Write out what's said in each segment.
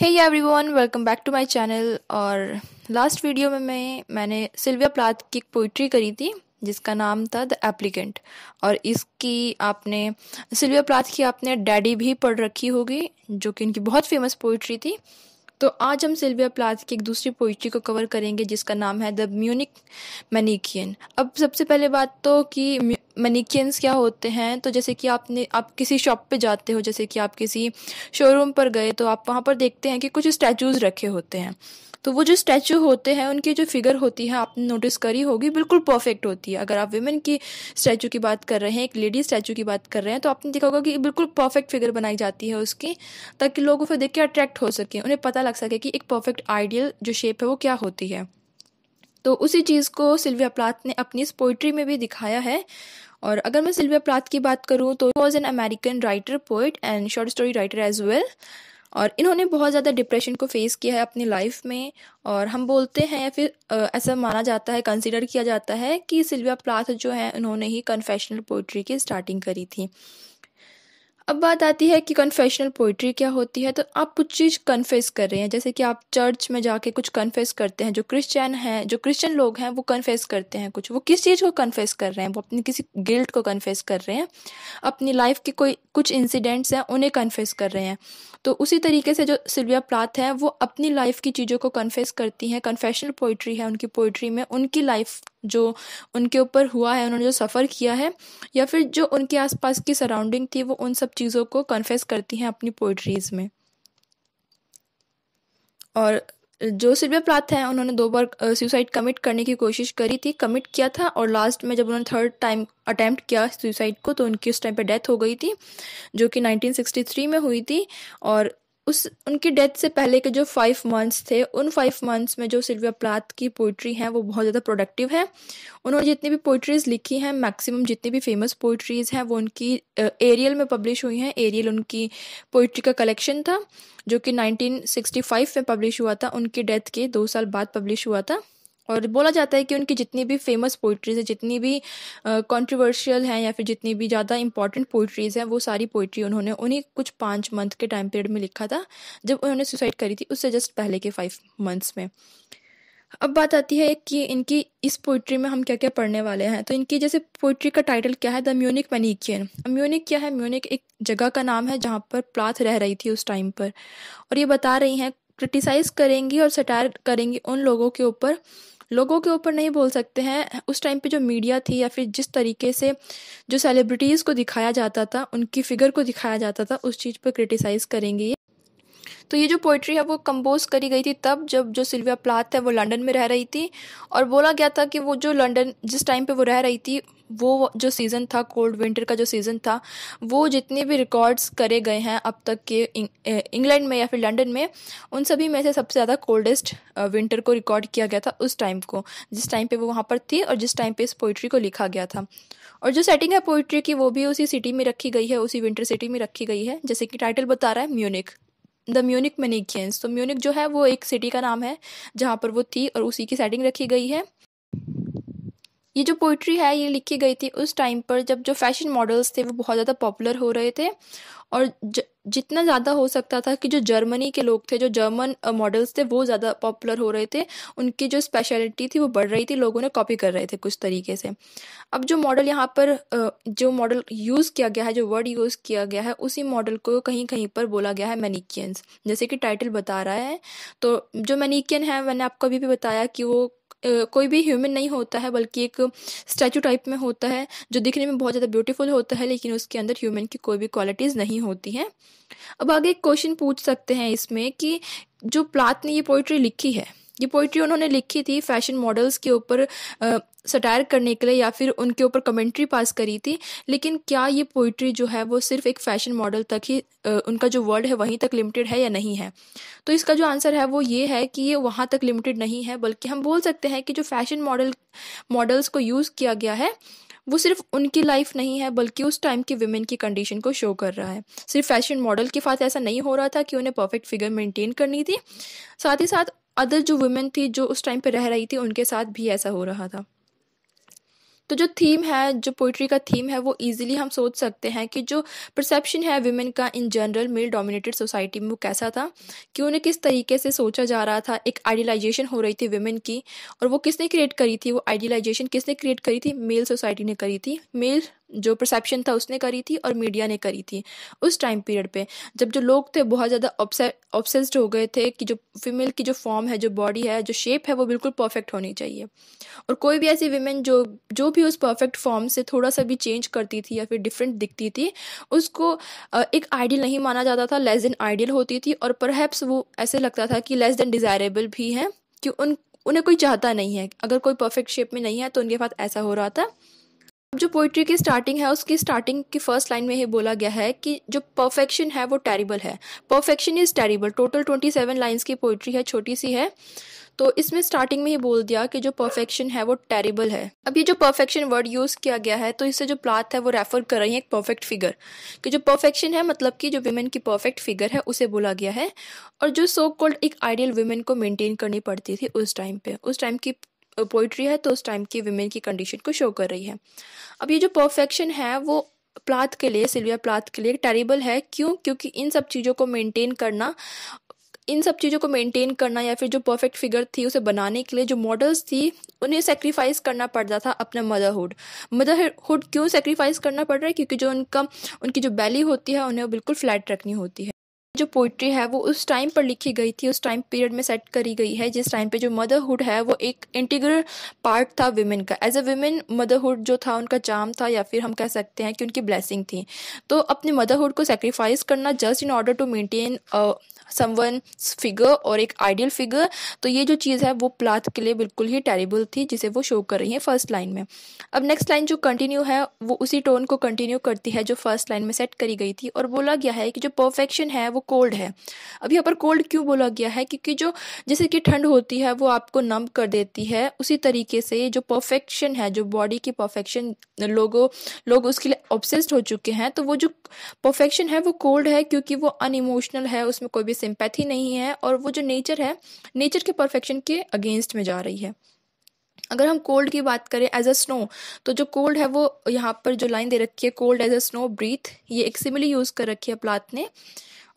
hey one welcome back to my channel और last video में मैं मैंने सिल्विया प्लाथ की एक पोइट्री करी थी जिसका नाम था द एप्लीकेंट और इसकी आपने सिल्विया प्लाथ की आपने डैडी भी पढ़ रखी होगी जो कि इनकी बहुत फेमस पोइट्री थी तो आज हम सिल्विया प्लाथ की एक दूसरी पोइट्री को कवर करेंगे जिसका नाम है द म्यूनिक मैनिकियन अब सबसे पहले बात तो कि मनीकियंस क्या होते हैं तो जैसे कि आपने आप किसी शॉप पे जाते हो जैसे कि आप किसी शोरूम पर गए तो आप वहाँ पर देखते हैं कि कुछ स्टैचूज़ रखे होते हैं तो वो जो स्टैचू होते हैं उनकी जो फिगर होती है आपने नोटिस करी होगी बिल्कुल परफेक्ट होती है अगर आप वुमेन की स्टैचू की बात कर रहे हैं एक लेडी स्टैचू की बात कर रहे हैं तो आपने देखा होगा कि बिल्कुल परफेक्ट फिगर बनाई जाती है उसकी ताकि लोग उसे देख के अट्रैक्ट हो सके उन्हें पता लग सके कि एक परफेक्ट आइडियल जो शेप है वो क्या होती है तो उसी चीज़ को सिल्विया प्लाथ ने अपनी इस पोइट्री में भी दिखाया है और अगर मैं सिल्विया प्लाथ की बात करूँ तो was an American writer poet and short story writer as well और इन्होंने बहुत ज़्यादा डिप्रेशन को फेस किया है अपनी लाइफ में और हम बोलते हैं या फिर ऐसा माना जाता है कंसिडर किया जाता है कि सिल्विया प्लाथ जो है उन्होंने ही कन्फेशनल पोइट्री की स्टार्टिंग करी थी अब बात आती है कि कन्फेशनल पोइट्री क्या होती है तो आप कुछ चीज़ कन्फेस कर रहे हैं जैसे कि आप चर्च में जाके कुछ कन्फेस करते हैं जो क्रिश्चियन हैं जो क्रिश्चियन लोग हैं वो कन्फेस करते हैं कुछ वो किस चीज़ को कन्फेस कर रहे हैं वो अपनी किसी गिल्ट को कन्फेस कर रहे हैं अपनी लाइफ के कोई कुछ इंसिडेंट्स हैं उन्हें कन्फेस कर रहे हैं तो उसी तरीके से जो सिल्विया प्राथ है वो अपनी लाइफ की चीज़ों को कन्फेस करती हैं कन्फेशनल पोइट्री है उनकी पोइट्री में उनकी लाइफ जो उनके ऊपर हुआ है उन्होंने जो सफ़र किया है या फिर जो उनके आसपास की सराउंडिंग थी वो उन सब चीज़ों को कन्फेस करती हैं अपनी पोइट्रीज़ में और जो सिल्विया प्लाथ हैं उन्होंने दो बार सुसाइड कमिट करने की कोशिश करी थी कमिट किया था और लास्ट में जब उन्होंने थर्ड टाइम अटैम्प्ट किया सुसाइड को तो उनकी उस टाइम पे डेथ हो गई थी जो कि 1963 में हुई थी और उस उनकी डेथ से पहले के जो फाइव मंथ्स थे उन फाइव मंथ्स में जो सिल्विया प्लाथ की पोइट्री है वो बहुत ज़्यादा प्रोडक्टिव है उन्होंने जितनी भी पोइट्रीज़ लिखी हैं मैक्सिमम जितनी भी फेमस पोइट्रीज़ हैं वो उनकी एरियल में पब्लिश हुई हैं एरियल उनकी पोइट्री का कलेक्शन था जो कि 1965 में पब्लिश हुआ था उनकी डेथ के दो साल बाद पब्लिश हुआ था और बोला जाता है कि उनकी जितनी भी फेमस पोइट्रीज़ है जितनी भी कंट्रोवर्शियल uh, हैं या फिर जितनी भी ज़्यादा इंपॉर्टेंट पोइट्रीज़ हैं वो सारी पोइट्री उन्होंने उन्हीं कुछ पाँच मंथ के टाइम पीरियड में लिखा था जब उन्होंने सुसाइड करी थी उससे जस्ट पहले के फाइव मंथ्स में अब बात आती है कि इनकी इस पोइट्री में हम क्या क्या पढ़ने वाले हैं तो इनकी जैसे पोइट्री का टाइटल क्या है द म्यूनिक मनीकियन म्यूनिक क्या है म्यूनिक एक जगह का नाम है जहाँ पर प्लाथ रह रही थी उस टाइम पर और ये बता रही हैं क्रिटिसाइज़ करेंगी और सटायर करेंगी उन लोगों के ऊपर लोगों के ऊपर नहीं बोल सकते हैं उस टाइम पे जो मीडिया थी या फिर जिस तरीके से जो सेलिब्रिटीज़ को दिखाया जाता था उनकी फिगर को दिखाया जाता था उस चीज़ पर क्रिटिसाइज़ करेंगे ये तो ये जो पोइट्री है वो कंपोज करी गई थी तब जब जो सिल्विया प्लाथ है वो लंदन में रह रही थी और बोला गया था कि वो जो लंदन जिस टाइम पे वो रह रही थी वो जो सीज़न था कोल्ड विंटर का जो सीज़न था वो जितने भी रिकॉर्ड्स करे गए हैं अब तक के इंग्लैंड में या फिर लंदन में उन सभी में से सबसे ज़्यादा कोल्डेस्ट विंटर को रिकॉर्ड किया गया था उस टाइम को जिस टाइम पे वो वहाँ पर थी और जिस टाइम पे इस पोइट्री को लिखा गया था और जो सेटिंग है पोइट्री की वो भी उसी सिटी में रखी गई है उसी विंटर सिटी में रखी गई है जैसे कि टाइटल बता रहा है म्यूनिक द म्यूनिक मेनिकियंस तो म्यूनिक जो है वो एक सिटी का नाम है जहाँ पर वो थी और उसी की सेटिंग रखी गई है ये जो पोइट्री है ये लिखी गई थी उस टाइम पर जब जो फैशन मॉडल्स थे वो बहुत ज़्यादा पॉपुलर हो रहे थे और ज, जितना ज़्यादा हो सकता था कि जो जर्मनी के लोग थे जो जर्मन मॉडल्स थे वो ज़्यादा पॉपुलर हो रहे थे उनकी जो स्पेशलिटी थी वो बढ़ रही थी लोगों ने कॉपी कर रहे थे कुछ तरीके से अब जो मॉडल यहाँ पर जो मॉडल यूज़ किया गया है जो वर्ड यूज़ किया गया है उसी मॉडल को कहीं कहीं पर बोला गया है मैनिकियंस जैसे कि टाइटल बता रहा है तो जो मैनिकियन है मैंने आपको अभी भी बताया कि वो कोई भी ह्यूमन नहीं होता है बल्कि एक स्टैचू टाइप में होता है जो दिखने में बहुत ज़्यादा ब्यूटीफुल होता है लेकिन उसके अंदर ह्यूमन की कोई भी क्वालिटीज़ नहीं होती हैं अब आगे एक क्वेश्चन पूछ सकते हैं इसमें कि जो प्लाथ ने ये पोइट्री लिखी है ये पोइट्री उन्होंने लिखी थी फैशन मॉडल्स के ऊपर सटायर करने के लिए या फिर उनके ऊपर कमेंट्री पास करी थी लेकिन क्या ये पोइट्री जो है वो सिर्फ एक फ़ैशन मॉडल तक ही उनका जो वर्ड है वहीं तक लिमिटेड है या नहीं है तो इसका जो आंसर है वो ये है कि ये वहाँ तक लिमिटेड नहीं है बल्कि हम बोल सकते हैं कि जो फैशन मॉडल मॉडल्स को यूज़ किया गया है वो सिर्फ उनकी लाइफ नहीं है बल्कि उस टाइम की वुमेन की कंडीशन को शो कर रहा है सिर्फ फैशन मॉडल के साथ ऐसा नहीं हो रहा था कि उन्हें परफेक्ट फिगर मेंटेन करनी थी साथ ही साथ अदर जो वुमेन थी जो उस टाइम पर रह रही थी उनके साथ भी ऐसा हो रहा था तो जो थीम है जो पोइट्री का थीम है वो ईजिली हम सोच सकते हैं कि जो परसेप्शन है वीमेन का in general male dominated society में वो कैसा था कि उन्हें किस तरीके से सोचा जा रहा था एक आइडियलाइजेशन हो रही थी वुमेन की और वो किसने क्रिएट करी थी वो आइडियलाइजेशन किसने क्रिएट करी थी मेल सोसाइटी ने करी थी मेल जो परसेप्शन था उसने करी थी और मीडिया ने करी थी उस टाइम पीरियड पे जब जो लोग थे बहुत ज़्यादा ऑब्सेस्ड हो गए थे कि जो फीमेल की जो फॉर्म है जो बॉडी है जो शेप है वो बिल्कुल परफेक्ट होनी चाहिए और कोई भी ऐसी वीमेन जो जो भी उस परफेक्ट फॉर्म से थोड़ा सा भी चेंज करती थी या फिर डिफरेंट दिखती थी उसको एक आइडियल नहीं माना जाता था लेस देन आइडियल होती थी और परहैप्स वो ऐसे लगता था कि लेस देन डिज़ायरेबल भी हैं कि उन उन्हें कोई चाहता नहीं है अगर कोई परफेक्ट शेप में नहीं है तो उनके साथ ऐसा हो रहा था जो पोइट्री की स्टार्टिंग है उसकी स्टार्टिंग की फर्स्ट लाइन में ही बोला गया है कि जो परफेक्शन है वो टेरिबल है perfection is terrible total twenty seven lines की पोइट्री है छोटी सी है तो इसमें स्टार्टिंग में ही बोल दिया कि जो परफेक्शन है वो टेरिबल है अब ये जो परफेक्शन वर्ड यूज़ किया गया है तो इससे जो प्लाथ है वो रेफर कर रही है एक परफेक्ट फिगर कि जो परफेक्शन है मतलब कि जो वुमेन की परफेक्ट फिगर है उसे बोला गया है और जो सो कॉल्ड एक आइडियल वुमेन को मेंटेन करनी पड़ती थी उस टाइम पे उस टाइम की पोइट्री है तो उस टाइम की वीमेन की कंडीशन को शो कर रही है अब ये जो परफेक्शन है वो प्लाथ के लिए सिल्विया प्लाथ के लिए टेरिबल है क्यों क्योंकि इन सब चीज़ों को मेंटेन करना इन सब चीज़ों को मेंटेन करना या फिर जो परफेक्ट फिगर थी उसे बनाने के लिए जो मॉडल्स थी उन्हें सेक्रीफाइस करना पड़ता था अपना मदरहुड मदरहुड क्यों सेक्रीफाइस करना पड़ रहा है क्योंकि जो उनका उनकी जो बैली होती है उन्हें बिल्कुल फ्लैट रखनी होती है जो पोइट्री है वो उस टाइम पर लिखी गई थी उस टाइम पीरियड में सेट करी गई है जिस टाइम पे जो मदरहुड है वो एक इंटीग्रल पार्ट था वुमेन का एज अ वुमेन मदरहुड जो था उनका जाम था या फिर हम कह सकते हैं कि उनकी ब्लेसिंग थी तो अपने मदरहुड को सेक्रीफाइस करना just in order to maintain someone figure और एक आइडियल फिगर तो ये जो चीज़ है वो प्लाथ के लिए बिल्कुल ही टेरिबल थी जिसे वो शो कर रही है फर्स्ट लाइन में अब नेक्स्ट लाइन जो कंटिन्यू है वो उसी टोन को कंटिन्यू करती है जो फर्स्ट लाइन में सेट करी गई थी और बोला गया है कि जो परफेक्शन है वो कोल्ड है अब यहाँ पर कोल्ड क्यों बोला गया है क्योंकि जो जैसे कि ठंड होती है वो आपको नम कर देती है उसी तरीके से जो परफेक्शन है जो बॉडी की परफेक्शन लोगों लोग उसके लिए ऑब्सेस्ड हो चुके हैं तो वो जो परफेक्शन है वो कोल्ड है क्योंकि वो अनइमोशनल है उसमें कोई भी सिंपैथी नहीं है और वो जो नेचर है नेचर के परफेक्शन के अगेंस्ट में जा रही है अगर हम कोल्ड की बात करें एज अ स्नो तो जो कोल्ड है वो यहाँ पर जो लाइन दे रखी है cold as a snow breath ये एक सिमिली यूज़ कर रखी है प्लाथ ने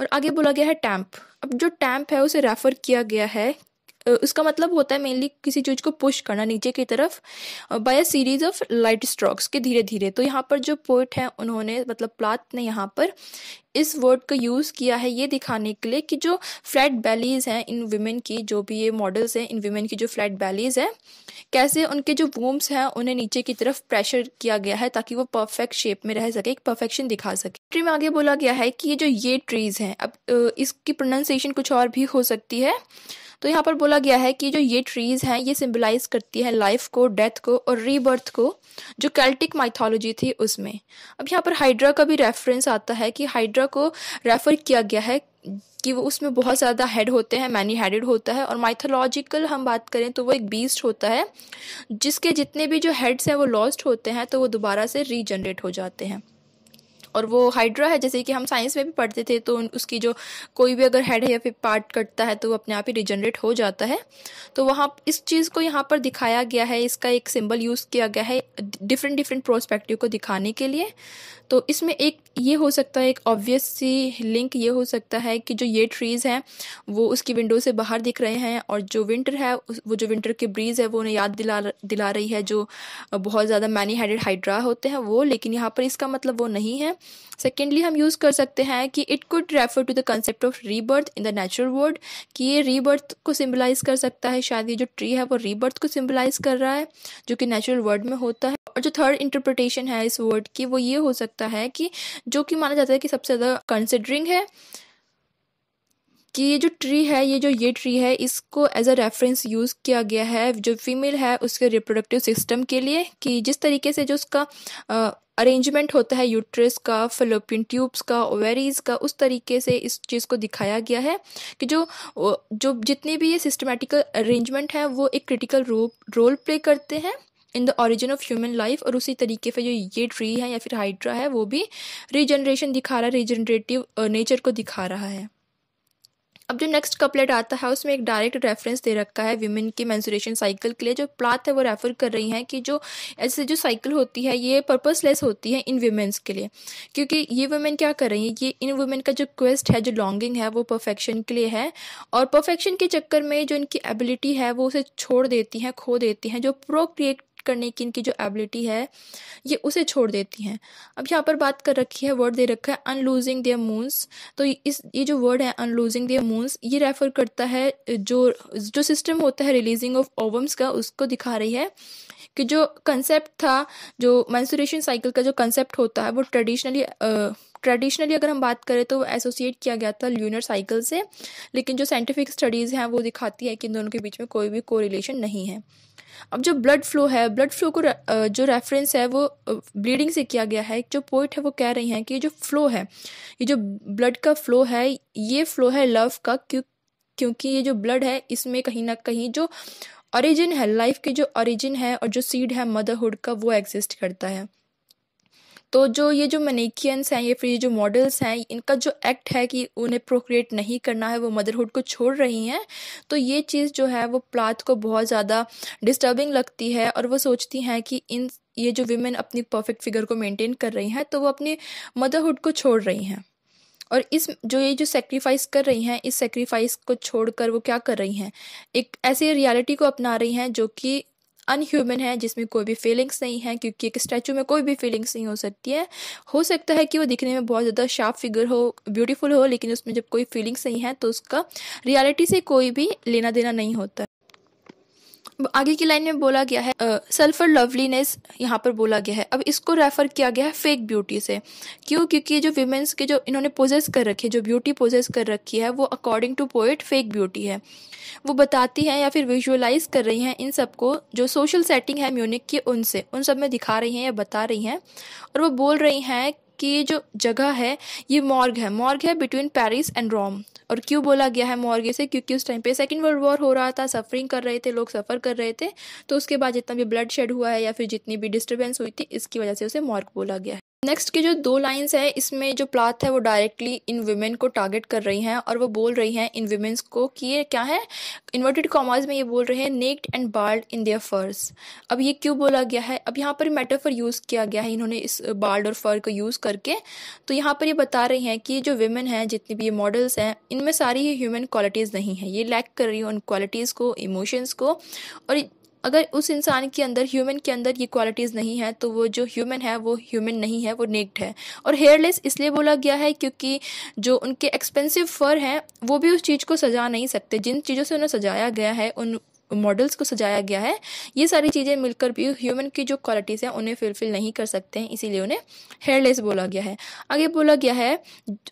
और आगे बोला गया है टैम्प अब जो टैम्प है उसे रेफ़र किया गया है उसका मतलब होता है मेनली किसी चीज़ को पुश करना नीचे की तरफ by a series of light strokes के धीरे धीरे तो यहाँ पर जो पोइट है उन्होंने मतलब प्लाथ ने यहाँ पर इस वर्ड का यूज़ किया है ये दिखाने के लिए कि जो फ्लैट बैलीज़ हैं इन वुमेन की जो भी ये मॉडल्स हैं इन वुमेन की जो फ्लैट बैलीज़ हैं कैसे उनके जो वूम्स हैं उन्हें नीचे की तरफ प्रेशर किया गया है ताकि वो परफेक्ट शेप में रह सके एक परफेक्शन दिखा सके ट्री में आगे बोला गया है कि ये जो ये ट्रीज़ हैं अब इसकी प्रोनाउंसिएशन कुछ और भी हो सकती है तो यहाँ पर बोला गया है कि जो ये ट्रीज़ हैं ये सिम्बलाइज करती है लाइफ को डेथ को और रीबर्थ को जो कैल्टिक माइथोलॉजी थी उसमें अब यहाँ पर हाइड्रा का भी रेफरेंस आता है कि हाइड्रा को रेफ़र किया गया है कि वो उसमें बहुत ज़्यादा हेड होते हैं मैनी हेडेड होता है और माइथोलॉजिकल हम बात करें तो वो एक बीस्ट होता है जिसके जितने भी जो हेड्स हैं वो लॉस्ट होते हैं तो वो दोबारा से रीजनरेट हो जाते हैं और वो हाइड्रा है जैसे कि हम साइंस में भी पढ़ते थे तो उसकी जो कोई भी अगर हेड है या फिर पार्ट कटता है तो वो अपने आप ही रिजनरेट हो जाता है तो वहाँ इस चीज़ को यहाँ पर दिखाया गया है इसका एक सिंबल यूज़ किया गया है डिफरेंट डिफरेंट प्रोस्पेक्टिव को दिखाने के लिए तो इसमें एक ये हो सकता है एक ऑब्वियस सी लिंक ये हो सकता है कि जो ये ट्रीज़ हैं वो उसकी विंडो से बाहर दिख रहे हैं और जो विंटर है वो जो विंटर की ब्रीज़ है वो उन्हें याद दिला दिला रही है जो बहुत ज़्यादा मैनी हेडेड हाइड्रा होते हैं वो लेकिन यहाँ पर इसका मतलब वो नहीं है सेकेंडली हम यूज़ कर सकते हैं कि it could refer to the concept of rebirth in the natural world कि ये रीबर्थ को सिम्बलाइज कर सकता है शायद ये जो ट्री है वो रीबर्थ को सिम्बलाइज कर रहा है जो कि नेचुरल वर्ल्ड में होता है और जो थर्ड इंटरप्रिटेशन है इस वर्ड की वो ये हो सकता है कि जो कि माना जाता है कि सबसे ज़्यादा कंसिडरिंग है कि ये जो ट्री है ये जो ये ट्री है इसको एज अ रेफरेंस यूज़ किया गया है जो फीमेल है उसके रिप्रोडक्टिव सिस्टम के लिए कि जिस तरीके से जो उसका अरेंजमेंट होता है यूट्रस का फलोपियन ट्यूब्स का ओवेरीज का उस तरीके से इस चीज़ को दिखाया गया है कि जो जो जितने भी ये सिस्टमेटिकल अरेंजमेंट हैं वो एक क्रिटिकल रोल प्ले करते हैं in the origin of human life और उसी तरीके से जो ये ट्री है या फिर हाइड्रा है वो भी रीजनरेशन दिखा रहा है रीजनरेटिव नेचर को दिखा रहा है अब जो नेक्स्ट कपलेट आता है उसमें एक डायरेक्ट रेफरेंस दे रखा है वुमेन की मैंसुरेशन साइकिल के लिए जो प्लाथ है वो रेफर कर रही हैं कि जो ऐसे जो साइकिल होती है ये पर्पसलेस होती है इन वुमेन्स के लिए क्योंकि ये वुमेन क्या कर रही हैं ये इन वुमेन का जो क्वेस्ट है जो लॉन्गिंग है वो परफेक्शन के लिए है और परफेक्शन के चक्कर में जो इनकी एबिलिटी है वो उसे छोड़ देती हैं खो देती हैं जो प्रोक्रिएट करने की इनकी जो एबिलिटी है ये उसे छोड़ देती हैं अब यहाँ पर बात कर रखी है वर्ड दे रखा है अनलूजिंग देयर मून्स तो इस ये जो वर्ड है अनलूजिंग देयर मून्स ये रेफर करता है जो जो सिस्टम होता है रिलीजिंग ऑफ ओवम्स का उसको दिखा रही है कि जो कंसेप्ट था जो मैंसुरेशन साइकिल का जो कंसेप्ट होता है वो ट्रेडिशनली ट्रेडिशनली अगर हम बात करें तो एसोसिएट किया गया था ल्यूनर साइकिल से लेकिन जो साइंटिफिक स्टडीज़ हैं वो दिखाती है कि इन दोनों के बीच में कोई भी कोरिलेशन नहीं है अब जो ब्लड फ्लो है ब्लड फ्लो को जो रेफरेंस है वो ब्लीडिंग से किया गया है जो पोइट है वो कह रही हैं कि ये जो फ्लो है ये जो ब्लड का फ्लो है ये फ्लो है लव का क्यों क्योंकि ये जो ब्लड है इसमें कहीं ना कहीं जो ओरिजिन है लाइफ के जो ओरिजिन है और जो सीड है मदरहुड का वो एग्जिस्ट करता है तो जो ये जो मनीखियंस हैं ये फिर ये जो मॉडल्स हैं इनका जो एक्ट है कि उन्हें प्रोक्रिएट नहीं करना है वो मदरहुड को छोड़ रही हैं तो ये चीज़ जो है वो प्लाथ को बहुत ज़्यादा डिस्टर्बिंग लगती है और वो सोचती हैं कि इन ये जो विमेन अपनी परफेक्ट फिगर को मेनटेन कर रही हैं तो वो अपनी मदरहुड को छोड़ रही हैं और इस जो ये जो सेक्रीफाइस कर रही हैं इस सेक्रीफाइस को छोड़कर वो क्या कर रही हैं एक ऐसी रियलिटी को अपना रही हैं जो कि अनह्यूमन है जिसमें कोई भी फीलिंग्स नहीं है क्योंकि एक स्टैचू में कोई भी फीलिंग्स नहीं हो सकती है हो सकता है कि वो दिखने में बहुत ज़्यादा शार्प फिगर हो ब्यूटीफुल हो लेकिन उसमें जब कोई फीलिंग्स नहीं है तो उसका रियलिटी से कोई भी लेना देना नहीं होता आगे की लाइन में बोला गया है सल्फर लवलीनेस यहाँ पर बोला गया है अब इसको रेफर किया गया है फेक ब्यूटी से क्यों क्योंकि जो विमेंस के जो इन्होंने पोजेस कर रखी है जो ब्यूटी पोजेस कर रखी है वो according to poet fake beauty है वो बताती हैं या फिर विजुअलाइज कर रही हैं इन सबको जो सोशल सेटिंग है म्यूनिक की उनसे उन सब में दिखा रही हैं या बता रही हैं और वो बोल रही हैं कि ये जो जगह है ये मॉर्ग है मॉर्ग है बिटवीन पेरिस एंड रोम और क्यों बोला गया है मॉर्गे से क्योंकि उस टाइम पे सेकेंड वर्ल्ड वॉर हो रहा था सफरिंग कर रहे थे लोग सफ़र कर रहे थे तो उसके बाद जितना भी ब्लड शेड हुआ है या फिर जितनी भी डिस्टर्बेंस हुई थी इसकी वजह से उसे मॉर्ग बोला गया है नेक्स्ट के जो दो लाइंस हैं इसमें जो प्लाथ है वो डायरेक्टली इन वुमेन को टारगेट कर रही हैं और वो बोल रही हैं इन वुमेन्स को कि ये क्या है इन्वर्टेड कॉमर्स में ये बोल रहे हैं naked and bald in their furs अब ये क्यों बोला गया है अब यहाँ पर मेटाफर यूज़ किया गया है इन्होंने इस बाल्ड और फर को यूज़ करके तो यहाँ पर ये बता रही हैं कि जो वुमेन हैं जितनी भी ये मॉडल्स हैं इनमें सारी ही ह्यूमन क्वालिटीज़ नहीं है ये लैक कर रही है उन क्वालिटीज़ को इमोशंस को और अगर उस इंसान के अंदर ह्यूमन के अंदर ये क्वालिटीज़ नहीं है तो वो जो ह्यूमन है वो ह्यूमन नहीं है वो नेक्ड है और हेयरलेस इसलिए बोला गया है क्योंकि जो उनके एक्सपेंसिव फर हैं वो भी उस चीज़ को सजा नहीं सकते जिन चीज़ों से उन्हें सजाया गया है उन मॉडल्स को सजाया गया है ये सारी चीज़ें मिलकर भी ह्यूमन की जो क्वालिटीज़ हैं उन्हें फुलफिल नहीं कर सकते हैं इसीलिए उन्हें हेयरलेस बोला गया है आगे बोला गया है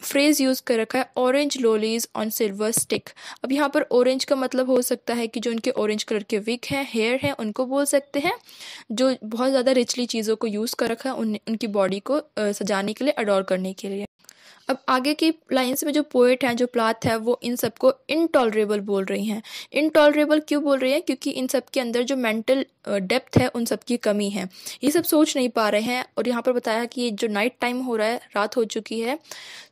फ्रेज यूज़ कर रखा है orange lollies on silver stick अब यहाँ पर ऑरेंज का मतलब हो सकता है कि जो उनके ऑरेंज कलर के विक हैं हेयर हैं उनको बोल सकते हैं जो बहुत ज़्यादा रिचली चीज़ों को यूज़ कर रखा है उन, उनकी बॉडी को सजाने के लिए अडोर करने के लिए अब आगे की लाइन्स में जो पोएट हैं जो प्लाथ है वो इन सबको इनटॉलरेबल बोल रही हैं इनटॉलरेबल क्यों बोल रही हैं क्योंकि इन सब के अंदर जो मेंटल डेप्थ uh, है उन सब की कमी है ये सब सोच नहीं पा रहे हैं और यहाँ पर बताया कि जो नाइट टाइम हो रहा है रात हो चुकी है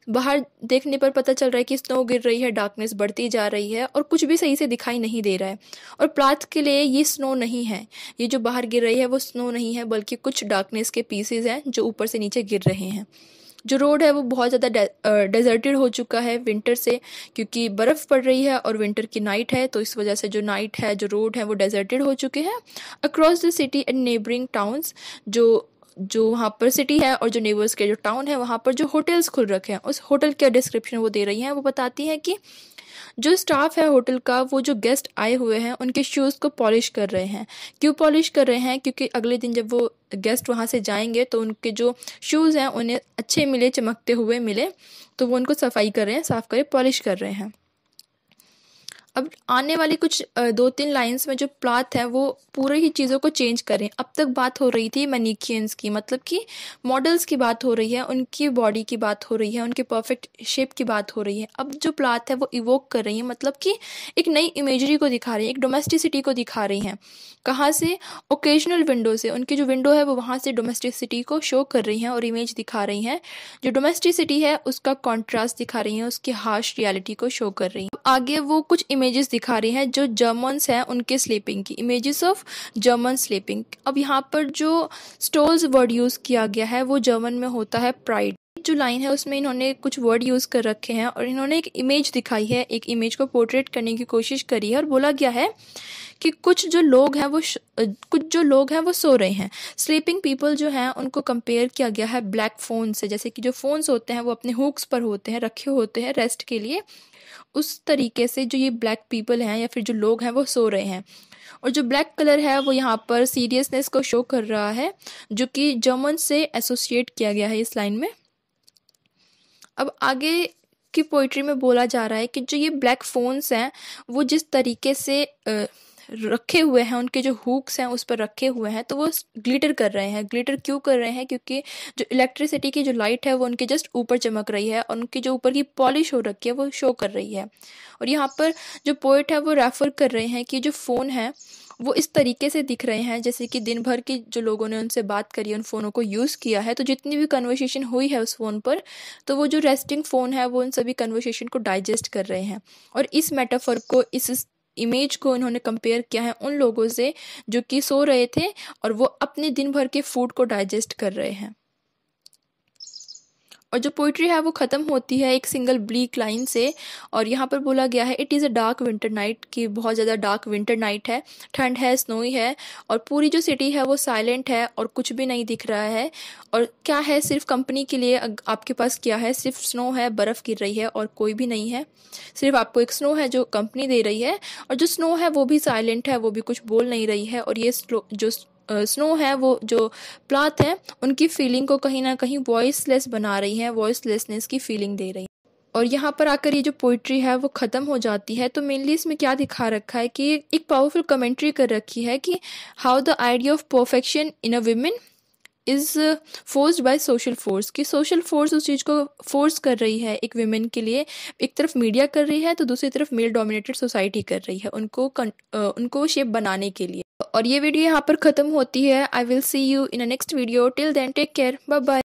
बाहर देखने पर पता चल रहा है कि स्नो गिर रही है डार्कनेस बढ़ती जा रही है और कुछ भी सही से दिखाई नहीं दे रहा है और प्लाथ के लिए ये स्नो नहीं है ये जो बाहर गिर रही है वो स्नो नहीं है बल्कि कुछ डार्कनेस के पीसेज हैं जो ऊपर से नीचे गिर रहे हैं जो रोड है वो बहुत ज़्यादा डेजर्टेड हो चुका है विंटर से क्योंकि बर्फ़ पड़ रही है और विंटर की नाइट है तो इस वजह से जो नाइट है जो रोड है वो डेजर्टेड हो चुके हैं across the city and neighbouring towns जो जो वहाँ पर सिटी है और जो नेबर्स के जो टाउन है वहाँ पर जो होटल्स खुल रखे हैं उस होटल के डिस्क्रिप्शन वो दे रही हैं वो बताती हैं कि जो स्टाफ है होटल का वो जो गेस्ट आए हुए हैं उनके शूज़ को पॉलिश कर रहे हैं क्यों पॉलिश कर रहे हैं क्योंकि अगले दिन जब वो गेस्ट वहाँ से जाएंगे तो उनके जो शूज़ हैं उन्हें अच्छे मिले चमकते हुए मिले तो वो उनको सफाई कर रहे हैं साफ़ करें पॉलिश कर रहे हैं अब आने वाली कुछ दो तीन लाइंस में जो प्लाथ है वो पूरे ही चीज़ों को चेंज करें अब तक बात हो रही थी मनीकियंस की मतलब कि मॉडल्स की बात हो रही है उनकी बॉडी की बात हो रही है उनके परफेक्ट शेप की बात हो रही है अब जो प्लाथ है वो इवोक कर रही है मतलब कि एक नई इमेजरी को दिखा रही है एक डोमेस्टिसिटी को दिखा रही हैं कहाँ से ओकेजनल विंडो से उनकी जो विंडो है वो वहाँ से डोमेस्टिसिटी को शो कर रही हैं और इमेज दिखा रही हैं जो डोमेस्टिसिटी है उसका कॉन्ट्रास्ट दिखा रही हैं उसकी हार्श रियलिटी को शो कर रही हैं आगे वो कुछ इमेज इमेजेस दिखा रही हैं जो जर्मन्स हैं उनके स्लीपिंग की इमेजेस ऑफ जर्मन स्लीपिंग अब यहाँ पर जो स्टोल्स वर्ड यूज़ किया गया है वो जर्मन में होता है प्राइड जो लाइन है उसमें इन्होंने कुछ वर्ड यूज़ कर रखे हैं और इन्होंने एक इमेज दिखाई है एक इमेज को पोर्ट्रेट करने की कोशिश करी है और बोला गया है कि कुछ जो लोग हैं वो कुछ जो लोग हैं वो सो रहे हैं स्लीपिंग पीपल जो हैं उनको कंपेयर किया गया है ब्लैक फ़ोन से जैसे कि जो फ़ोन्स होते हैं वो अपने हुक्स पर होते हैं रखे होते हैं रेस्ट के लिए उस तरीके से जो ये ब्लैक पीपल हैं या फिर जो लोग हैं वो सो रहे हैं और जो ब्लैक कलर है वो यहाँ पर सीरियसनेस को शो कर रहा है जो कि जर्मन से एसोसिएट किया गया है इस लाइन में अब आगे की पोइट्री में बोला जा रहा है कि जो ये ब्लैक फोन्स हैं वो जिस तरीके से रखे हुए हैं उनके जो हुक्स हैं उस पर रखे हुए हैं तो वो ग्लिटर कर रहे हैं ग्लिटर क्यों कर रहे हैं क्योंकि जो इलेक्ट्रिसिटी की जो लाइट है वो उनके जस्ट ऊपर चमक रही है और उनकी जो ऊपर की पॉलिश हो रखी है वो शो कर रही है और यहाँ पर जो पोइट है वो रेफ़र कर रहे हैं कि जो फ़ोन है वो इस तरीके से दिख रहे हैं जैसे कि दिन भर की जो लोगों ने उनसे बात करी उन फ़ोनों को यूज़ किया है तो जितनी भी कन्वर्सेशन हुई है उस फ़ोन पर तो वो जो रेस्टिंग फ़ोन है वो उन सभी कन्वर्सेशन को डाइजेस्ट कर रहे हैं और इस मेटाफर को इस इमेज को उन्होंने कंपेयर किया है उन लोगों से जो कि सो रहे थे और वो अपने दिन भर के फूड को डाइजेस्ट कर रहे हैं और जो पोइट्री है वो ख़त्म होती है एक सिंगल ब्लीक लाइन से और यहाँ पर बोला गया है it is a dark winter night कि बहुत ज़्यादा डार्क विंटर नाइट है ठंड है स्नोई है और पूरी जो सिटी है वो साइलेंट है और कुछ भी नहीं दिख रहा है और क्या है सिर्फ कंपनी के लिए आपके पास क्या है सिर्फ स्नो है बर्फ़ गिर रही है और कोई भी नहीं है सिर्फ आपको एक स्नो है जो कंपनी दे रही है और जो स्नो है वो भी साइलेंट है वो भी कुछ बोल नहीं रही है और ये जो स्नो है वो जो प्लाथ है उनकी फीलिंग को कहीं ना कहीं वॉइसलेस बना रही है वॉइसलेसनेस की फीलिंग दे रही है और यहाँ पर आकर ये जो पोइट्री है वो ख़त्म हो जाती है तो मेनली इसमें क्या दिखा रखा है कि एक पावरफुल कमेंट्री कर रखी है कि how the idea of perfection in a women is force by social force कि सोशल फोर्स उस चीज़ को फोर्स कर रही है एक वीमेन के लिए एक तरफ मीडिया कर रही है तो दूसरी तरफ मेल डोमिनेटेड सोसाइटी कर रही है उनको कन, uh, उनको शेप बनाने के लिए और ये वीडियो यहाँ पर ख़त्म होती है I will see you in next video till then take care bye bye